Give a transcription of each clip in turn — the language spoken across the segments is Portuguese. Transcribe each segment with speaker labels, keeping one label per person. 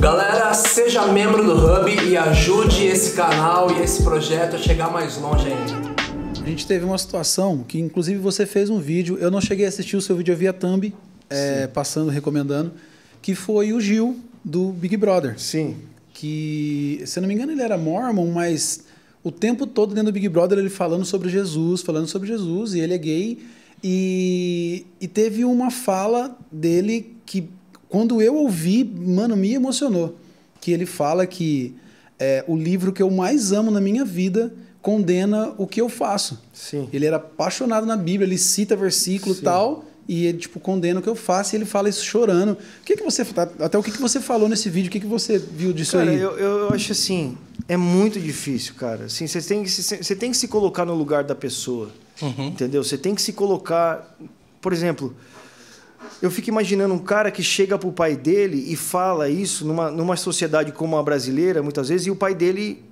Speaker 1: Galera, seja membro do Hub e ajude esse canal e esse projeto a chegar mais longe ainda.
Speaker 2: A gente teve uma situação que, inclusive, você fez um vídeo. Eu não cheguei a assistir o seu vídeo, via thumb, é, passando, recomendando, que foi o Gil, do Big Brother. Sim. Que, se eu não me engano, ele era mormon, mas o tempo todo dentro do Big Brother ele falando sobre Jesus, falando sobre Jesus, e ele é gay. E, e teve uma fala dele que quando eu ouvi, mano, me emocionou. Que ele fala que é, o livro que eu mais amo na minha vida condena o que eu faço. Sim. Ele era apaixonado na Bíblia, ele cita versículo tal e ele tipo condena o que eu faço e ele fala isso chorando. O que que você até o que que você falou nesse vídeo? O que que você
Speaker 3: viu disso cara, aí? Eu, eu acho assim, é muito difícil, cara. Assim, você tem que se, você tem que se colocar no lugar da pessoa, uhum. entendeu? Você tem que se colocar, por exemplo, eu fico imaginando um cara que chega para o pai dele e fala isso numa, numa sociedade como a brasileira, muitas vezes, e o pai dele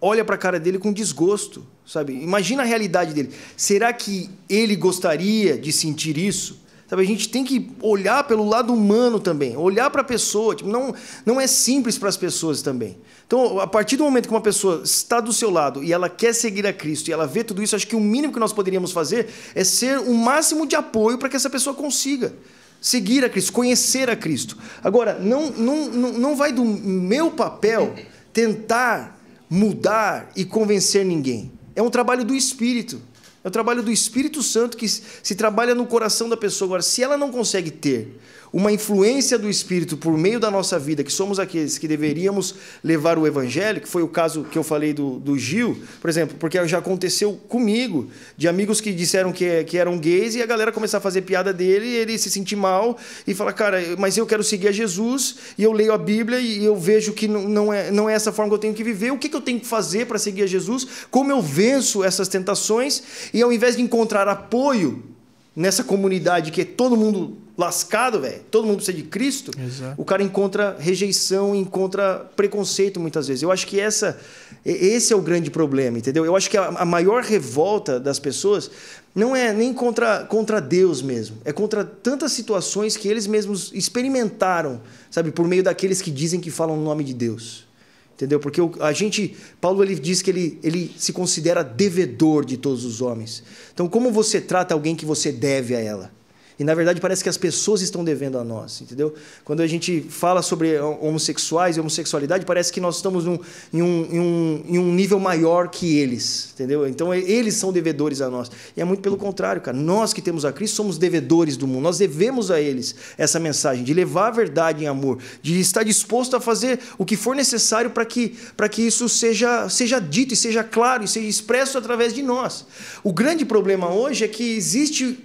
Speaker 3: olha para a cara dele com desgosto, sabe? Imagina a realidade dele. Será que ele gostaria de sentir isso? Sabe, a gente tem que olhar pelo lado humano também, olhar para a pessoa. Tipo, não, não é simples para as pessoas também. Então, a partir do momento que uma pessoa está do seu lado e ela quer seguir a Cristo e ela vê tudo isso, acho que o mínimo que nós poderíamos fazer é ser o máximo de apoio para que essa pessoa consiga seguir a Cristo, conhecer a Cristo. Agora, não, não, não, não vai do meu papel tentar mudar e convencer ninguém. É um trabalho do Espírito. É o trabalho do Espírito Santo que se trabalha no coração da pessoa. Agora, se ela não consegue ter uma influência do Espírito por meio da nossa vida, que somos aqueles que deveríamos levar o Evangelho, que foi o caso que eu falei do, do Gil, por exemplo, porque já aconteceu comigo, de amigos que disseram que, que eram gays e a galera começar a fazer piada dele e ele se sentir mal e falar, cara, mas eu quero seguir a Jesus e eu leio a Bíblia e eu vejo que não, não, é, não é essa forma que eu tenho que viver, o que, que eu tenho que fazer para seguir a Jesus, como eu venço essas tentações e ao invés de encontrar apoio nessa comunidade que é todo mundo lascado, velho. Todo mundo precisa de Cristo. Exato. O cara encontra rejeição, encontra preconceito muitas vezes. Eu acho que essa, esse é o grande problema, entendeu? Eu acho que a, a maior revolta das pessoas não é nem contra, contra Deus mesmo, é contra tantas situações que eles mesmos experimentaram, sabe, por meio daqueles que dizem que falam o no nome de Deus. Entendeu? Porque a gente, Paulo ele diz que ele, ele se considera devedor de todos os homens. Então, como você trata alguém que você deve a ela? E na verdade parece que as pessoas estão devendo a nós, entendeu? Quando a gente fala sobre homossexuais e homossexualidade, parece que nós estamos num, em, um, em, um, em um nível maior que eles, entendeu? Então eles são devedores a nós. E é muito pelo contrário, cara. Nós que temos a Cristo somos devedores do mundo. Nós devemos a eles essa mensagem de levar a verdade em amor, de estar disposto a fazer o que for necessário para que, que isso seja, seja dito e seja claro e seja expresso através de nós. O grande problema hoje é que existe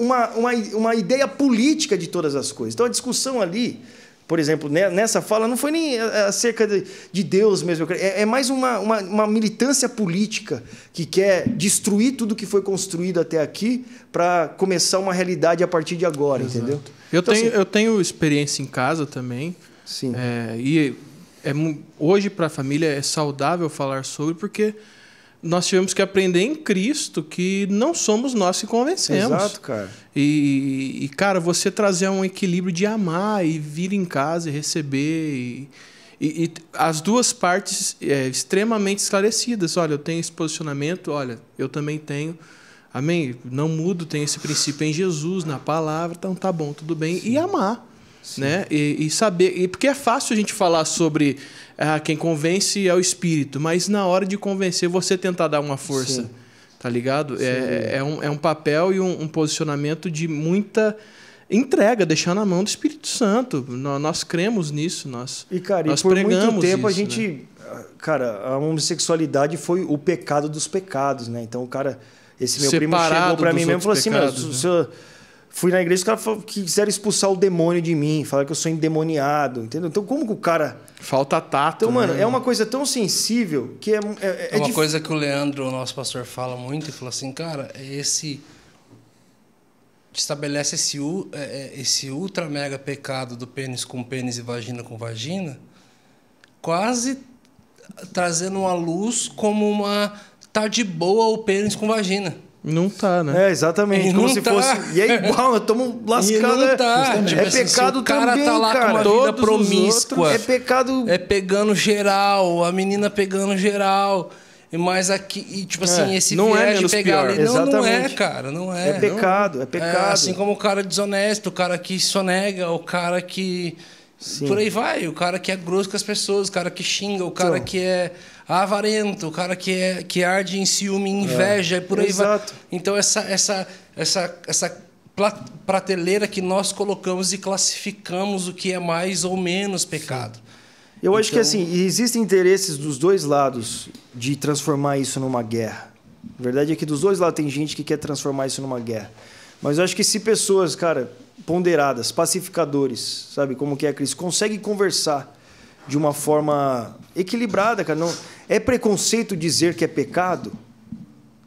Speaker 3: uma, uma, uma ideia política de todas as coisas. Então a discussão ali, por exemplo, nessa fala, não foi nem é, é acerca de Deus mesmo. É, é mais uma, uma, uma militância política que quer destruir tudo que foi construído até aqui para começar uma realidade a partir de agora, Exato. entendeu? Eu, então, tenho, assim,
Speaker 2: eu tenho experiência em casa também. Sim. É, e é, hoje, para a família, é saudável falar sobre, porque nós tivemos que aprender em Cristo que não somos nós que convencemos. Exato, cara. E, e cara, você trazer um equilíbrio de amar e vir em casa e receber. E, e, e as duas partes é, extremamente esclarecidas. Olha, eu tenho esse posicionamento, olha, eu também tenho. Amém? Não mudo, tem esse princípio em Jesus, na palavra, então tá bom, tudo bem. Sim. E amar né? E, e, saber. E porque é fácil a gente falar sobre ah, quem convence é o espírito, mas na hora de convencer, você tentar dar uma força. Sim. Tá ligado? É, é, é, um, é um papel e um, um posicionamento de muita entrega, deixar na mão do Espírito Santo. Nós, nós cremos nisso,
Speaker 3: nós E cara, nós e por muito tempo isso, a gente, né? Ah, cara, a homossexualidade foi o pecado dos pecados, né? Então o cara, esse meu Separado primo chegou para mim mesmo e falou assim, pecados, mas meu, né? Fui na igreja, os caras quiseram expulsar o demônio de mim, falar que eu sou endemoniado, entendeu? Então, como que o cara. Falta tato. Então, mano, né? é uma coisa tão sensível que é. É, é, é uma dif... coisa que
Speaker 1: o Leandro, o nosso pastor, fala muito e fala assim, cara, é esse. Estabelece esse, é, é, esse ultra mega pecado do pênis com pênis e vagina com vagina, quase trazendo uma luz como uma. tá de boa o pênis com vagina.
Speaker 2: Não tá, né? É, exatamente. E como se tá. fosse. E é igual,
Speaker 1: estamos lascando É, tá. Tipo é assim, pecado o cara tá lá cara. com uma vida promíscua. É pecado. É pegando geral, a menina pegando geral. Mas aqui, e, tipo é, assim, esse não é de pegar pior. ali. Não, não é, cara, não é. É pecado, não, é, é pecado. É, assim como o cara desonesto, o cara que sonega, o cara que Sim. Por aí vai, o cara que é grosso com as pessoas, o cara que xinga, o cara então. que é avarento, o cara que, é, que arde em ciúme, é. inveja, é. e por aí Exato. vai. Então, essa, essa, essa, essa prateleira que nós colocamos e classificamos o que é mais ou menos pecado. Sim. Eu então... acho que então, assim,
Speaker 3: existem interesses dos dois lados de transformar isso numa guerra. A verdade é que dos dois lados tem gente que quer transformar isso numa guerra. Mas eu acho que se pessoas, cara, ponderadas, pacificadores, sabe como que é Cristo consegue conversar de uma forma equilibrada, cara. Não, é preconceito dizer que é pecado?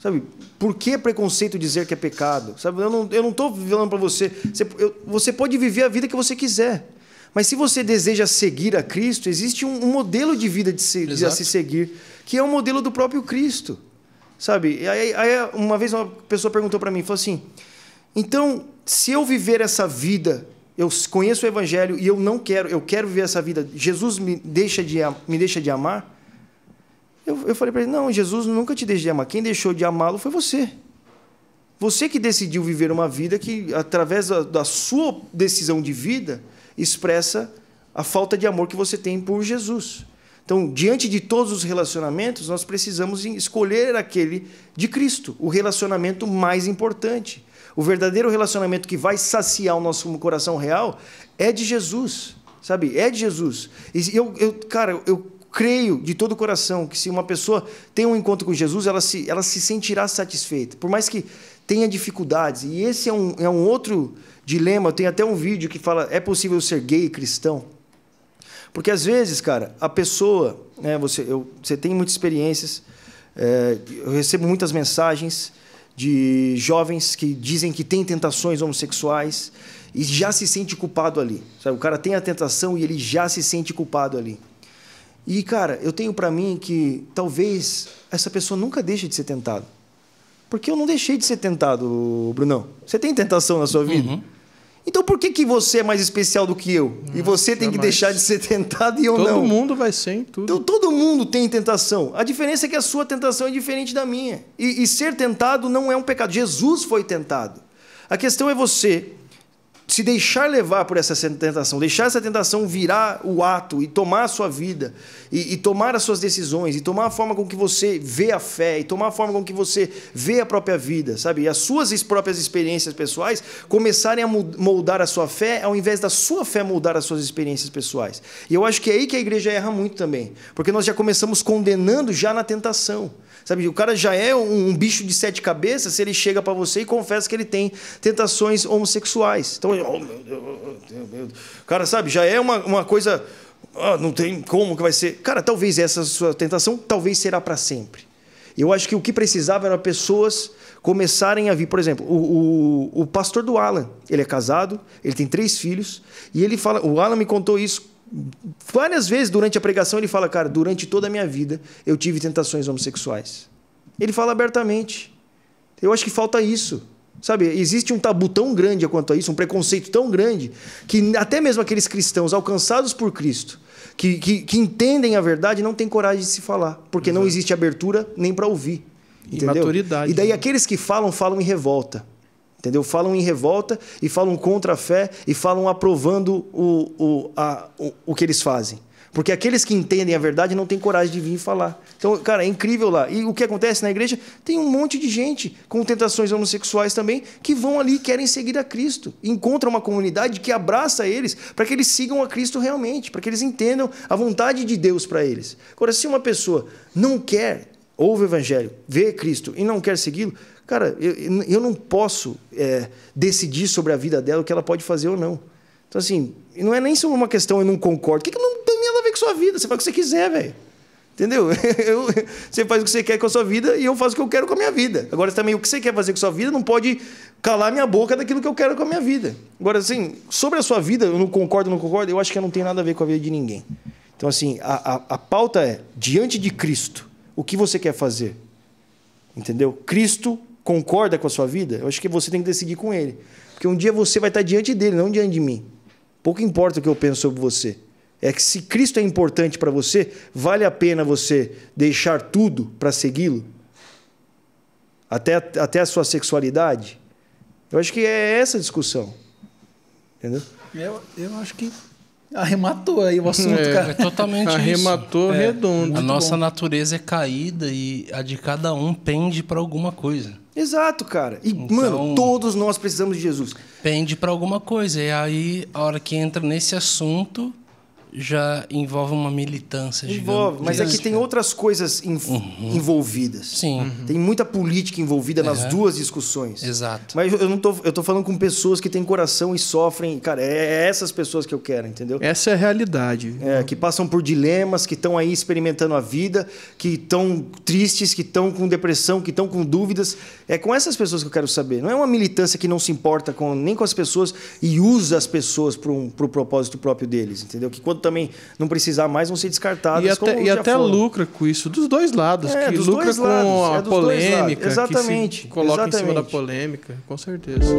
Speaker 3: Sabe, por que preconceito dizer que é pecado? Sabe, eu não estou não tô falando para você. Você, eu, você pode viver a vida que você quiser. Mas se você deseja seguir a Cristo, existe um, um modelo de vida de, se, de a se seguir, que é o um modelo do próprio Cristo. Sabe? Aí, aí, uma vez uma pessoa perguntou para mim, falou assim: então, se eu viver essa vida, eu conheço o Evangelho e eu não quero, eu quero viver essa vida, Jesus me deixa de, me deixa de amar? Eu, eu falei para ele: não, Jesus nunca te deixou de amar. Quem deixou de amá-lo foi você. Você que decidiu viver uma vida que, através da, da sua decisão de vida, expressa a falta de amor que você tem por Jesus. Então, diante de todos os relacionamentos, nós precisamos escolher aquele de Cristo, o relacionamento mais importante. O verdadeiro relacionamento que vai saciar o nosso coração real é de Jesus, sabe? É de Jesus. E eu, eu cara, eu creio de todo o coração que se uma pessoa tem um encontro com Jesus, ela se, ela se sentirá satisfeita. Por mais que tenha dificuldades. E esse é um, é um outro dilema. Tem até um vídeo que fala: é possível ser gay e cristão? Porque às vezes, cara, a pessoa, né, você, eu, você tem muitas experiências, é, eu recebo muitas mensagens de jovens que dizem que têm tentações homossexuais e já se sente culpado ali. Sabe? O cara tem a tentação e ele já se sente culpado ali. E, cara, eu tenho para mim que talvez essa pessoa nunca deixe de ser tentada. Porque eu não deixei de ser tentado, Brunão. Você tem tentação na sua vida? Uhum. Então por que, que você é mais especial do que eu? e ah, você tem que deixar de ser tentado e eu todo não? Todo mundo vai ser em tudo. Então todo mundo tem tentação. A diferença é que a sua tentação é diferente da minha. E, e ser tentado não é um pecado. Jesus foi tentado. A questão é você se deixar levar por essa tentação, deixar essa tentação virar o ato e tomar a sua vida, e, e, tomar as suas decisões, e tomar a forma com que você vê a fé, e tomar a forma com que você vê a própria vida, sabe? E as suas próprias experiências pessoais começarem a moldar a sua fé, ao invés da sua fé moldar as suas experiências pessoais. E eu acho que é aí que a igreja erra muito também, porque nós já começamos condenando já na tentação. Sabe, o cara já é um, um bicho de sete cabeças se ele chega para você e confessa que ele tem tentações homossexuais. Então, oh meu Deus, oh, meu Deus. Cara, sabe, já é uma, uma coisa. Ah, não tem como que vai ser. Cara, talvez essa sua tentação, talvez será para sempre. Eu acho que o que precisava era pessoas começarem a vir. Por exemplo, o, o, o, pastor do Alan, ele é casado, ele tem três filhos, e ele fala. O Alan me contou isso várias vezes durante a pregação. Ele fala, cara, durante toda a minha vida eu tive tentações homossexuais. Ele fala abertamente. Eu acho que falta isso. Sabe, existe um tabu tão grande quanto a isso, um preconceito tão grande, que até mesmo aqueles cristãos alcançados por Cristo, que, que, que entendem a verdade, não têm coragem de se falar, porque Exato. não existe abertura nem para ouvir. E entendeu? E daí né? aqueles que falam, falam em revolta. Entendeu? Falam em revolta e falam contra a fé e falam aprovando o, o, a, o, o que eles fazem. Porque aqueles que entendem a verdade não têm coragem de vir e falar. Então, cara, é incrível lá. E o que acontece na igreja? Tem um monte de gente com tentações homossexuais também que vão ali e querem seguir a Cristo. Encontram uma comunidade que abraça eles para que eles sigam a Cristo realmente, para que eles entendam a vontade de Deus para eles. Agora, se uma pessoa não quer, ouve o Evangelho, vê Cristo e não quer segui-lo, cara, eu, eu não posso é, decidir sobre a vida dela o que ela pode fazer ou não. Então, assim, não é nem só uma questão eu não concordo. O que, que eu não sua vida, você faz o que você quiser, velho. Entendeu? Eu, você faz o que você quer com a sua vida e eu faço o que eu quero com a minha vida. Agora, também, o que você quer fazer com a sua vida não pode calar minha boca daquilo que eu quero com a minha vida. Agora, assim, sobre a sua vida, eu não concordo, não concordo, eu acho que não tem nada a ver com a vida de ninguém. Então, assim, a, a, a pauta é, diante de Cristo, o que você quer fazer? Entendeu? Cristo concorda com a sua vida? Eu acho que você tem que decidir com ele. Porque um dia você vai estar diante dele, não diante de mim. Pouco importa o que eu penso sobre você é que se Cristo é importante para você, vale a pena você deixar tudo para segui-lo? Até, até a sua sexualidade? Eu acho que é essa a discussão. Entendeu?
Speaker 2: Eu, eu acho que arrematou aí o assunto,
Speaker 1: é, cara. É totalmente Arrematou é, redondo. A nossa bom. natureza é caída e a de cada um pende para alguma coisa. Exato, cara. E, então, mano, todos nós precisamos de Jesus. Pende para alguma coisa. E aí, a hora que entra nesse assunto, já envolve uma militância Envolve, mas aqui é tem
Speaker 3: outras coisas uhum. envolvidas. Sim. Uhum. Tem muita política envolvida nas duas discussões. Exato. Mas eu não tô, eu tô falando com pessoas que têm coração e sofrem. Cara, é, é essas pessoas que eu quero, entendeu? Essa é a realidade. É, que passam por dilemas, que estão aí experimentando a vida, que estão tristes, que estão com depressão, que estão com dúvidas. É com essas pessoas que eu quero saber. Não é uma militância que não se importa com, nem com as pessoas e usa as pessoas para um, pro propósito próprio deles, entendeu? Que quando também não precisar mais vão ser descartadas. E até, e até lucra
Speaker 2: com isso, dos dois lados. É, que lucra com lados, a é polêmica. Exatamente. coloca exatamente. em cima da
Speaker 3: polêmica, com certeza.